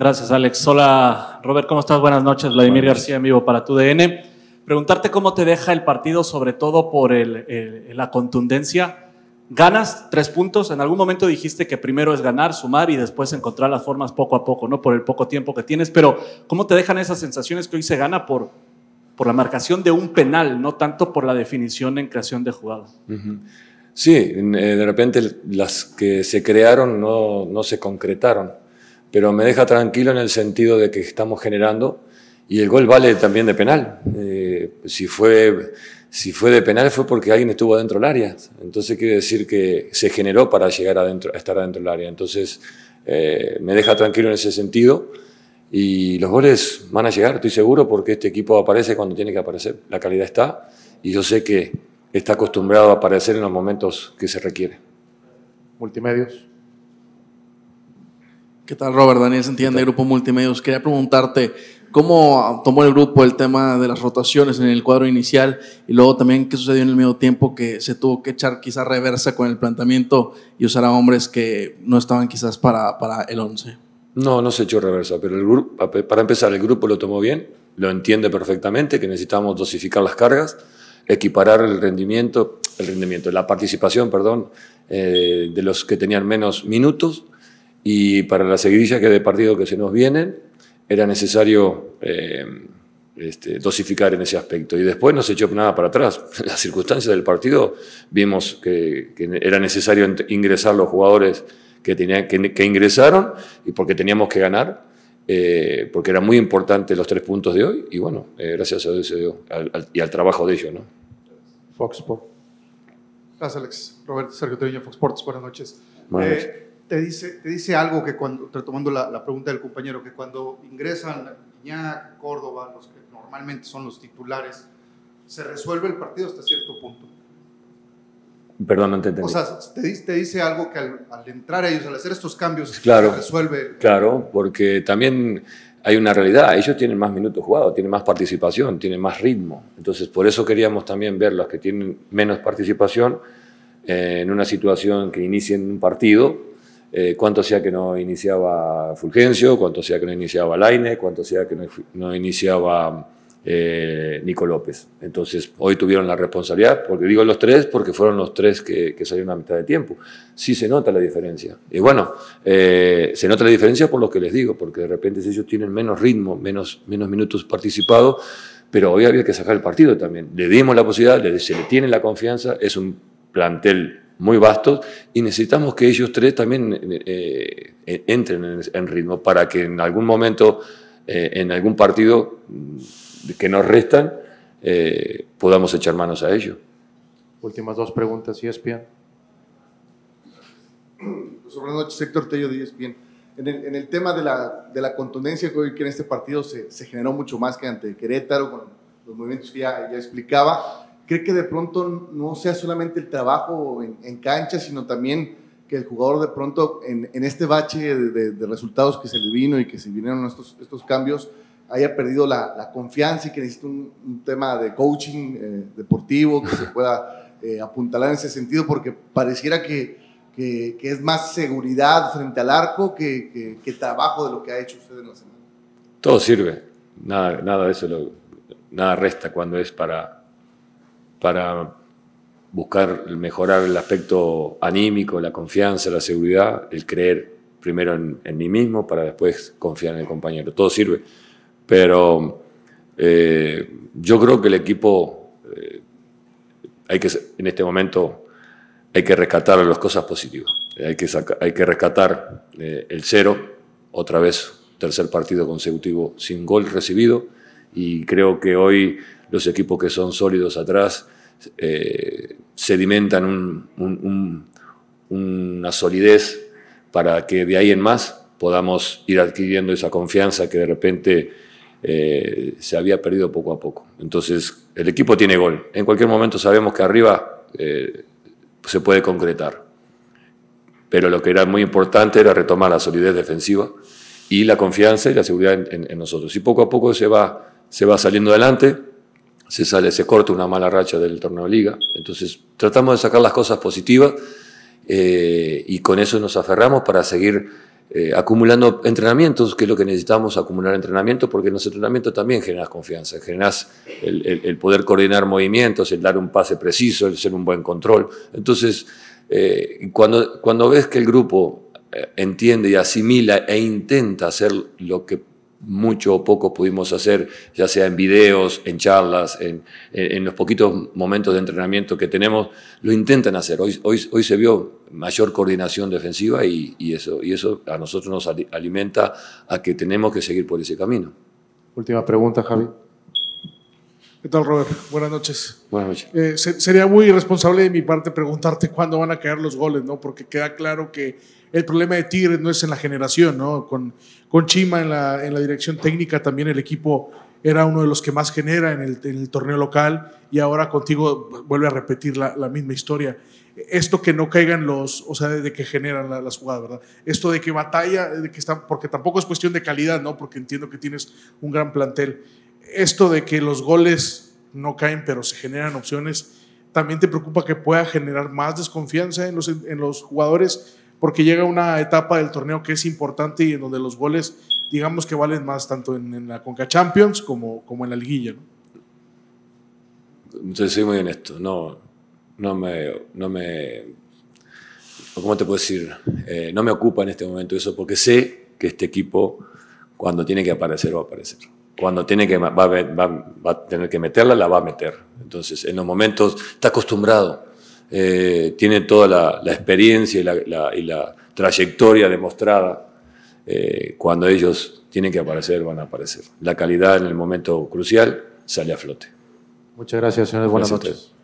Gracias, Alex. Hola, Robert, ¿cómo estás? Buenas noches. Vladimir García, en vivo para tu DN. Preguntarte cómo te deja el partido, sobre todo por la contundencia. Ganas tres puntos. En algún momento dijiste que primero es ganar, sumar y después encontrar las formas poco a poco, ¿no? Por el poco tiempo que tienes. Pero, ¿cómo te dejan esas sensaciones que hoy se gana por, la marcación de un penal, no tanto por la definición en creación de jugada. Sí, eh, de repente las que se crearon no se concretaron pero me deja tranquilo en el sentido de que estamos generando y el gol vale también de penal. Eh, si, fue, si fue de penal fue porque alguien estuvo adentro del área, entonces quiere decir que se generó para llegar a estar adentro del área. Entonces eh, me deja tranquilo en ese sentido y los goles van a llegar, estoy seguro, porque este equipo aparece cuando tiene que aparecer, la calidad está y yo sé que está acostumbrado a aparecer en los momentos que se requiere. Multimedios. ¿Qué tal, Robert? Daniel Santillán de Grupo Multimedios. Quería preguntarte cómo tomó el grupo el tema de las rotaciones en el cuadro inicial y luego también qué sucedió en el medio tiempo que se tuvo que echar quizás reversa con el planteamiento y usar a hombres que no estaban quizás para, para el 11. No, no se echó reversa, pero el grupo, para empezar, el grupo lo tomó bien, lo entiende perfectamente, que necesitamos dosificar las cargas, equiparar el rendimiento, el rendimiento, la participación, perdón, eh, de los que tenían menos minutos y para las seguidillas que de partido que se nos vienen era necesario eh, este, dosificar en ese aspecto. Y después no se echó nada para atrás. Las circunstancias del partido vimos que, era necesario ingresar los jugadores que, tenían, que, ingresaron y porque teníamos que ganar. Eh, porque era muy importante los tres puntos de hoy y bueno, eh, gracias a Dios se dio, y al trabajo de ellos. ¿no? Fox Sports. Gracias Alex. Roberto Sergio Treviño, Fox Sports, Buenas noches te dice, te dice algo que cuando, retomando la, pregunta del compañero, que cuando ingresan Iñac, Córdoba, los que normalmente son los titulares, se resuelve el partido hasta cierto punto. Perdón, no te entendí. O sea, te, dice algo que al, al, entrar ellos, al hacer estos cambios, se resuelve. Claro, porque también hay una realidad. Ellos tienen más minutos jugados, tienen más participación, tienen más ritmo. Entonces, por eso queríamos también ver los que tienen menos participación eh, en una situación que inicien un partido eh, cuánto hacía que no iniciaba Fulgencio, cuánto hacía que no iniciaba Laine, cuánto hacía que no, iniciaba eh, Nico López. Entonces, hoy tuvieron la responsabilidad, porque digo los tres, porque fueron los tres que, que salieron a mitad de tiempo. Sí se nota la diferencia. Y bueno, eh, se nota la diferencia por lo que les digo, porque de repente ellos tienen menos ritmo, menos, menos minutos participado, pero hoy había que sacar el partido también. Le dimos la posibilidad, se le tiene la confianza, es un plantel muy vastos y necesitamos que ellos tres también eh, eh, entren en, ritmo para que en algún momento, eh, en algún partido mm, que nos restan, podamos echar manos a ellos. Últimas dos preguntas, e ESPN. Pues, sobre la noche sector Tello de e En el, tema de la, de la, contundencia que hoy que en este partido se, se, generó mucho más que ante Querétaro, con los movimientos que ya, ya explicaba, ¿Cree que de pronto no sea solamente el trabajo en, cancha, sino también que el jugador de pronto en, este bache de, resultados que se le vino y que se vinieron estos, cambios haya perdido la, confianza y que necesite un, tema de coaching eh, deportivo que se pueda eh, apuntalar en ese sentido? Porque pareciera que, es más seguridad frente al arco que, trabajo de lo que ha hecho usted en la semana. Todo sirve, nada, nada de eso nada resta cuando es para, para buscar mejorar el aspecto anímico, la confianza, la seguridad, el creer primero en, mí mismo para después confiar en el compañero. Todo sirve. Pero eh, yo creo que el equipo, eh, hay que, en este momento, hay que rescatar las cosas positivas. Hay que, hay que rescatar eh, el cero, otra vez, tercer partido consecutivo sin gol recibido y creo que hoy los equipos que son sólidos atrás eh, sedimentan una solidez para que de ahí en más podamos ir adquiriendo esa confianza que de repente eh, se había perdido poco a poco. Entonces, el equipo tiene gol. En cualquier momento sabemos que arriba eh, se puede concretar. Pero lo que era muy importante era retomar la solidez defensiva y la confianza y la seguridad en, en nosotros. Y poco a poco se va se va saliendo adelante, se sale, se corta una mala racha del torneo de liga. Entonces tratamos de sacar las cosas positivas eh, y con eso nos aferramos para seguir eh, acumulando entrenamientos, que es lo que necesitamos, acumular entrenamientos, porque en los entrenamientos también generas confianza, generas el, poder coordinar movimientos, el dar un pase preciso, el ser un buen control. Entonces, eh, cuando, cuando ves que el grupo entiende y asimila e intenta hacer lo que mucho o poco pudimos hacer, ya sea en videos, en charlas, en, los poquitos momentos de entrenamiento que tenemos, lo intentan hacer. Hoy, hoy, hoy se vio mayor coordinación defensiva y, y, eso, y eso a nosotros nos alimenta a que tenemos que seguir por ese camino. Última pregunta, Javi. ¿Qué tal, Robert? Buenas noches. Buenas noches. Eh, sería muy irresponsable de mi parte preguntarte cuándo van a caer los goles, ¿no? Porque queda claro que el problema de Tigres no es en la generación, ¿no? Con, con Chima en la, en la dirección técnica también el equipo era uno de los que más genera en el, torneo local y ahora contigo vuelve a repetir la, misma historia. Esto que no caigan los, o sea, de que generan las jugadas, ¿verdad? Esto de que batalla, de que porque tampoco es cuestión de calidad, ¿no? Porque entiendo que tienes un gran plantel esto de que los goles no caen, pero se generan opciones, también te preocupa que pueda generar más desconfianza en los, en los jugadores, porque llega una etapa del torneo que es importante y en donde los goles, digamos que valen más tanto en, la Conca Champions como, como en la liguilla. ¿no? soy muy honesto, no, no me, no me, ¿cómo te puedo decir? Eh, no me ocupa en este momento eso, porque sé que este equipo, cuando tiene que aparecer, va a aparecer cuando tiene que, va, a tener que meterla, la va a meter. Entonces, en los momentos, está acostumbrado, eh, tiene toda la, experiencia y la, trayectoria demostrada. Eh, cuando ellos tienen que aparecer, van a aparecer. La calidad en el momento crucial sale a flote. Muchas gracias, señores. Buenas noches.